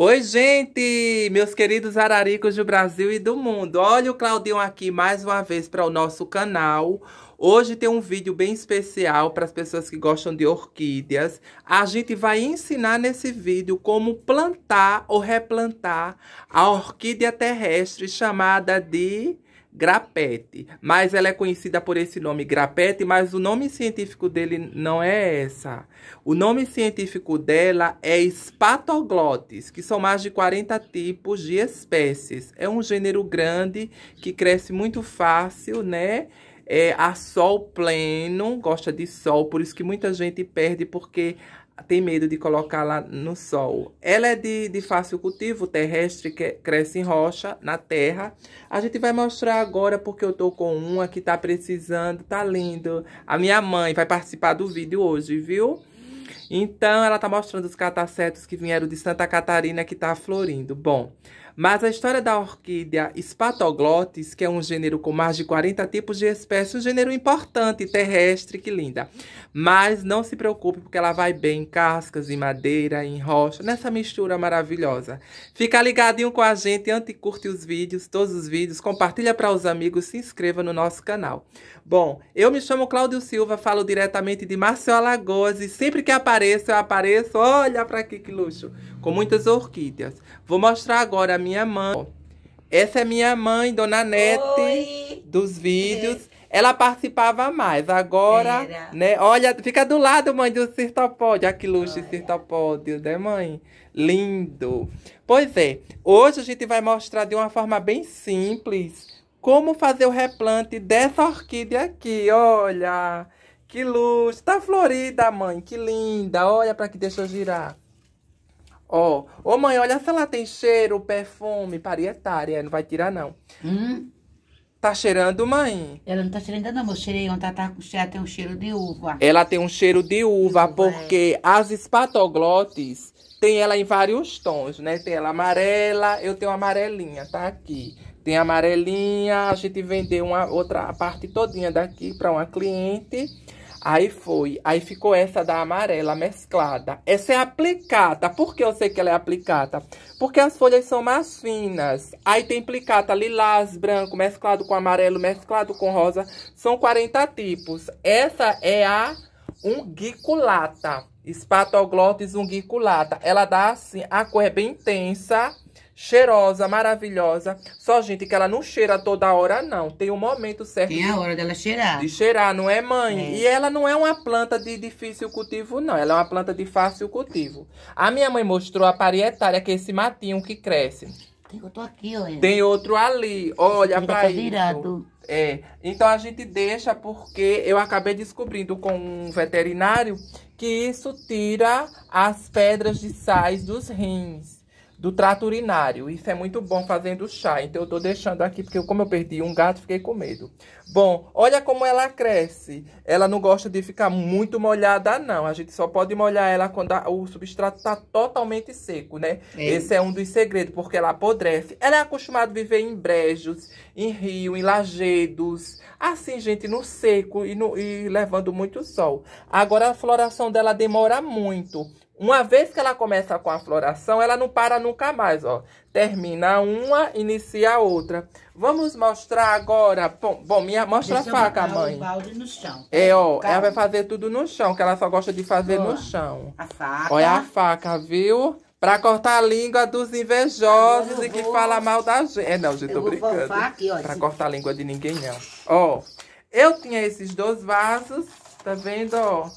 Oi, gente, meus queridos araricos do Brasil e do mundo. Olha o Claudinho aqui mais uma vez para o nosso canal. Hoje tem um vídeo bem especial para as pessoas que gostam de orquídeas. A gente vai ensinar nesse vídeo como plantar ou replantar a orquídea terrestre chamada de grapete, mas ela é conhecida por esse nome grapete, mas o nome científico dele não é essa. O nome científico dela é espatoglotes, que são mais de 40 tipos de espécies. É um gênero grande que cresce muito fácil, né? É a sol pleno, gosta de sol, por isso que muita gente perde porque tem medo de colocá-la no sol. Ela é de, de fácil cultivo, terrestre, que cresce em rocha, na terra. A gente vai mostrar agora, porque eu tô com uma que tá precisando, tá lindo. A minha mãe vai participar do vídeo hoje, viu? Então, ela está mostrando os catacetos que vieram de Santa Catarina, que está florindo. Bom, mas a história da orquídea Spatoglotis, que é um gênero com mais de 40 tipos de espécies, um gênero importante, terrestre, que linda. Mas não se preocupe, porque ela vai bem em cascas, em madeira, em rocha, nessa mistura maravilhosa. Fica ligadinho com a gente, curte os vídeos, todos os vídeos, compartilha para os amigos, se inscreva no nosso canal. Bom, eu me chamo Cláudio Silva, falo diretamente de Marcelo Alagoas e sempre que aparece apareço, eu apareço. Olha para aqui que luxo. Com muitas orquídeas. Vou mostrar agora a minha mãe. Essa é minha mãe, Dona Nete, Oi. dos vídeos. É. Ela participava mais, agora, Era. né? Olha, fica do lado, mãe, do Cirtopódio. Ah, que luxo de Cirtopódio, né, mãe? Lindo. Pois é, hoje a gente vai mostrar de uma forma bem simples como fazer o replante dessa orquídea aqui, olha. Que luz! Tá florida, mãe. Que linda. Olha para que deixa eu girar. Ó, ô mãe, olha se ela tem cheiro, perfume, parietária. É, não vai tirar, não. Hum? Tá cheirando, mãe? Ela não tá cheirando, não. Eu cheirei ontem, ela, tá, ela tem um cheiro de uva. Ela tem um cheiro de uva, uva é. porque é. as espatoglotes tem ela em vários tons, né? Tem ela amarela, eu tenho amarelinha, tá aqui. Tem amarelinha, a gente vendeu uma outra a parte todinha daqui para uma cliente. Aí foi, aí ficou essa da amarela mesclada. Essa é aplicata Por que eu sei que ela é aplicata Porque as folhas são mais finas. Aí tem plicata lilás, branco, mesclado com amarelo, mesclado com rosa. São 40 tipos. Essa é a unguiculata. Espatoglotis unguiculata. Ela dá assim, a cor é bem intensa cheirosa, maravilhosa. Só, gente, que ela não cheira toda hora, não. Tem um momento certo. Tem a hora dela cheirar. De cheirar, não é, mãe? É. E ela não é uma planta de difícil cultivo, não. Ela é uma planta de fácil cultivo. A minha mãe mostrou a parietária, que é esse matinho que cresce. Tem outro aqui, olha. Tem outro ali. Olha Ele tá pra tá virado. É. Então a gente deixa porque eu acabei descobrindo com um veterinário que isso tira as pedras de sais dos rins do trato urinário. Isso é muito bom fazendo chá. Então eu tô deixando aqui porque como eu perdi um gato, fiquei com medo. Bom, olha como ela cresce. Ela não gosta de ficar muito molhada não. A gente só pode molhar ela quando a, o substrato tá totalmente seco, né? É. Esse é um dos segredos, porque ela apodrece. Ela é acostumada a viver em brejos, em rio, em lajedos, assim, gente, no seco e, no, e levando muito sol. Agora a floração dela demora muito, uma vez que ela começa com a floração, ela não para nunca mais, ó. Termina uma, inicia a outra. Vamos mostrar agora. Bom, bom minha, mostra Deixa a faca, mãe. O balde no chão. É, ó, ela vai fazer tudo no chão, que ela só gosta de fazer Boa. no chão. A faca. Olha a faca, viu? Pra cortar a língua dos invejosos e que fala mal da gente. É, não, gente, eu tô brincando. Aqui, ó, pra cortar a língua de ninguém, não. Ó, eu tinha esses dois vasos, tá vendo, ó?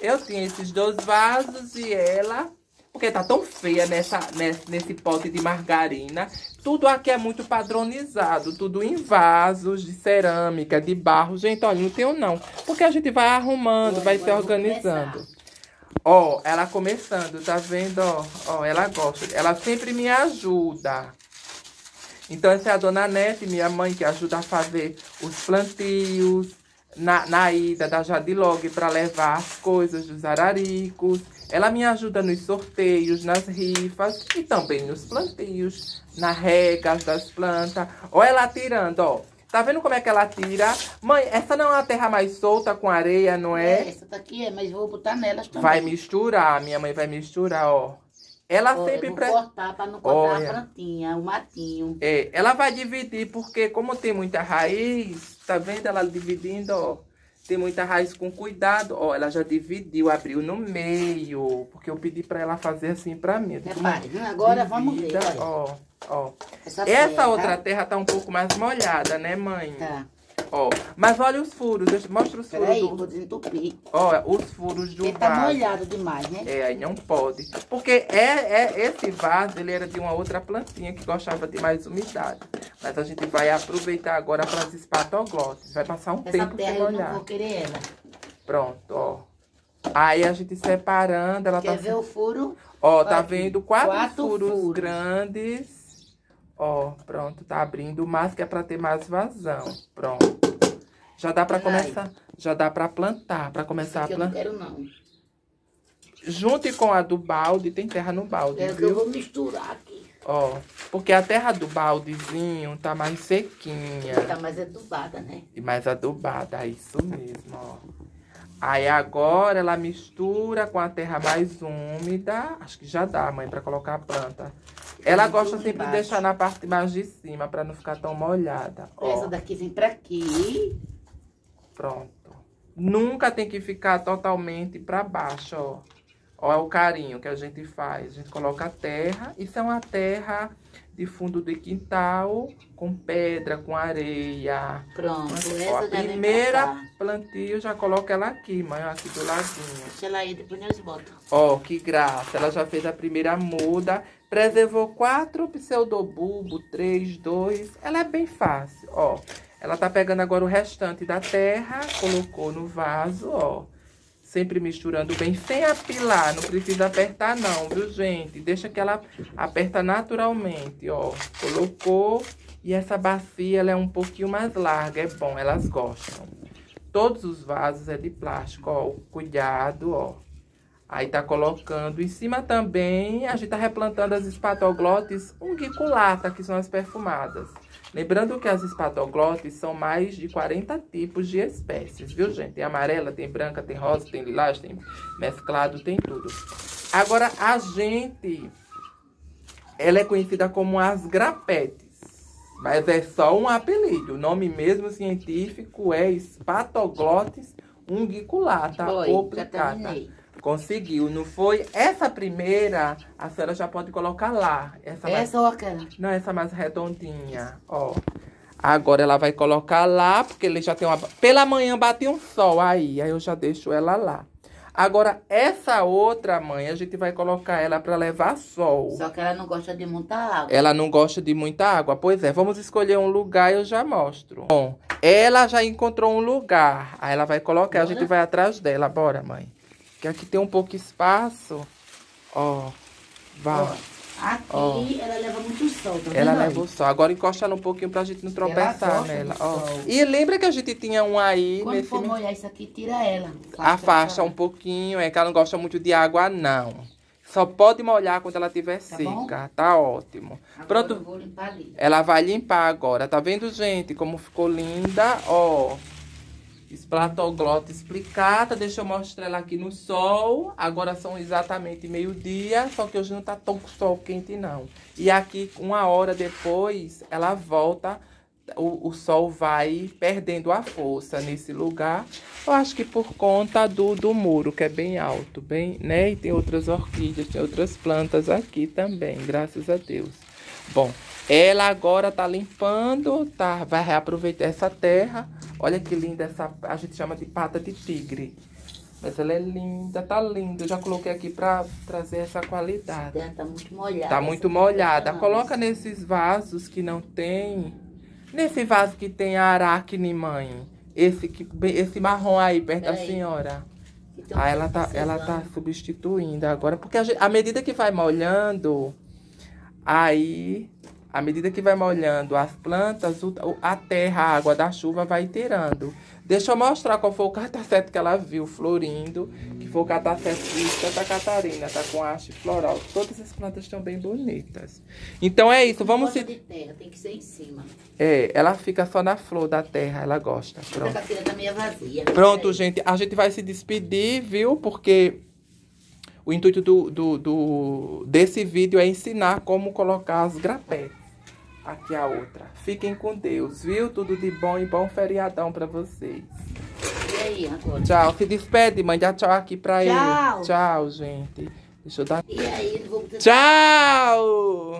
Eu tinha esses dois vasos e ela... Porque tá tão feia nessa, nesse pote de margarina. Tudo aqui é muito padronizado. Tudo em vasos de cerâmica, de barro. Gente, olha, não tenho não. Porque a gente vai arrumando, vai se organizando. Ó, ela começando, tá vendo? Ó, ó, ela gosta. Ela sempre me ajuda. Então, essa é a dona Nete, minha mãe, que ajuda a fazer os plantios na, na ida da Jadilog para levar as coisas dos araricos. Ela me ajuda nos sorteios, nas rifas e também nos plantios, na regas das plantas. Olha ela tirando, ó. Tá vendo como é que ela tira? Mãe, essa não é uma terra mais solta com areia, não é? é essa daqui é, mas vou botar nelas também. Vai misturar, minha mãe vai misturar, ó. Ela Olha, sempre... Pre... cortar para não cortar Olha. a plantinha, o matinho. É, ela vai dividir, porque como tem muita raiz, Tá vendo ela dividindo, ó? Tem muita raiz com cuidado. Ó, ela já dividiu, abriu no meio. Porque eu pedi pra ela fazer assim pra mim. Repare, agora vamos ver. Olha. Ó, ó. Essa, Essa terra, outra tá? terra tá um pouco mais molhada, né, mãe? Tá. Ó, mas olha os furos, mostra os furos. Peraí, do... vou desentupir. os furos do Ele tá vaso. tá molhado demais, né? É, aí não pode. Porque é, é, esse vaso, ele era de uma outra plantinha que gostava de mais umidade. Mas a gente vai aproveitar agora para as espatoglotes. Vai passar um Essa tempo sem molhar. Eu não vou querer ela. Pronto, ó. Aí a gente separando, ela Quer tá... Quer ver o furo? Ó, tá vendo quatro, quatro furos, furos grandes Ó, pronto, tá abrindo. O mais que é pra ter mais vazão. Pronto. Já dá pra Ai. começar, já dá pra plantar, pra começar a plantar. Eu não quero, não. Junte com a do balde, tem terra no balde, é, viu? Eu vou misturar aqui. Ó, porque a terra do baldezinho tá mais sequinha. Tá mais adubada, né? E mais adubada, é isso mesmo, ó. Aí agora ela mistura com a terra mais úmida. Acho que já dá, mãe, pra colocar a planta. Ela gosta sempre embaixo. de deixar na parte mais de cima, pra não ficar tão molhada. Ó. Essa daqui vem pra aqui. Pronto. Nunca tem que ficar totalmente pra baixo, ó. Olha é o carinho que a gente faz. A gente coloca a terra. Isso é uma terra de fundo de quintal, com pedra, com areia. Pronto, Mas, ó, a já primeira plantio, já coloca ela aqui, mãe, aqui do ladinho. Deixa ela aí, depois te boto Ó, que graça. Ela já fez a primeira muda. Preservou quatro pseudobulbo, três, dois. Ela é bem fácil, ó. Ela tá pegando agora o restante da terra, colocou no vaso, ó Sempre misturando bem, sem apilar, não precisa apertar não, viu, gente? Deixa que ela aperta naturalmente, ó. Colocou, e essa bacia, ela é um pouquinho mais larga, é bom, elas gostam. Todos os vasos é de plástico, ó, cuidado, ó. Aí tá colocando em cima também, a gente tá replantando as espatoglotes unguiculata, que são as perfumadas. Lembrando que as espatoglotes são mais de 40 tipos de espécies, viu, gente? Tem amarela, tem branca, tem rosa, tem lilás, tem mesclado, tem tudo. Agora, a gente, ela é conhecida como as grapetes. Mas é só um apelido. O nome mesmo científico é espatoglotes unguiculata tá ou plicata. Conseguiu, não foi? Essa primeira, a senhora já pode colocar lá. Essa, essa mais... ou aquela? Não, essa mais redondinha, ó. Agora ela vai colocar lá, porque ele já tem uma... Pela manhã bate um sol aí, aí eu já deixo ela lá. Agora, essa outra, mãe, a gente vai colocar ela para levar sol. Só que ela não gosta de muita água. Ela não gosta de muita água. Pois é, vamos escolher um lugar e eu já mostro. Bom, ela já encontrou um lugar. Aí ela vai colocar, Bora? a gente vai atrás dela. Bora, mãe. Que aqui tem um pouco de espaço. Ó, vá. Ó, aqui ó. ela leva muito sol, tá Ela leva o sol. Agora ela um pouquinho pra gente não tropeçar nela, ó. E lembra que a gente tinha um aí... Quando nesse... for molhar isso aqui, tira ela. Afasta um pouquinho, é que ela não gosta muito de água, não. Só pode molhar quando ela estiver tá seca. Bom? Tá ótimo. Agora Pronto. Ela vai limpar agora. Tá vendo, gente, como ficou linda? Ó esplatoglote explicata. Deixa eu mostrar ela aqui no sol. Agora são exatamente meio-dia, só que hoje não tá tão sol quente, não. E aqui, uma hora depois, ela volta... O, o, sol vai perdendo a força nesse lugar. Eu acho que por conta do, do muro, que é bem alto, bem, né? E tem outras orquídeas, tem outras plantas aqui também, graças a Deus. Bom, ela agora tá limpando, tá? Vai reaproveitar essa terra. Olha que linda essa, a gente chama de pata de tigre. Mas ela é linda, tá linda. Eu já coloquei aqui pra trazer essa qualidade. Essa tá muito molhada. Tá muito molhada. Coloca nesses vasos que não tem. Nesse vaso que tem aracne, mãe. Esse, que, esse marrom aí, perto Pera da aí. senhora. Então, ah, ela tá, ela tá substituindo agora. Porque a gente, à medida que vai molhando, aí à medida que vai molhando as plantas, a terra, a água da chuva vai tirando. Deixa eu mostrar qual foi o cataceto que ela viu florindo, que foi o cataceto de Santa Catarina, tá com haste floral. Todas as plantas estão bem bonitas. Então é isso, vamos... se... de terra, tem que ser em cima. É, ela fica só na flor da terra, ela gosta. Pronto. Essa tá meio vazia. Né? Pronto, é. gente, a gente vai se despedir, viu? Porque... O intuito do, do, do, desse vídeo é ensinar como colocar as grapetas aqui a outra. Fiquem com Deus, viu? Tudo de bom e bom feriadão pra vocês. E aí, agora? Tchau. Se despede, mãe. Dá tchau aqui pra tchau. ele. Tchau, gente. Deixa eu dar... E aí, vou... Tchau!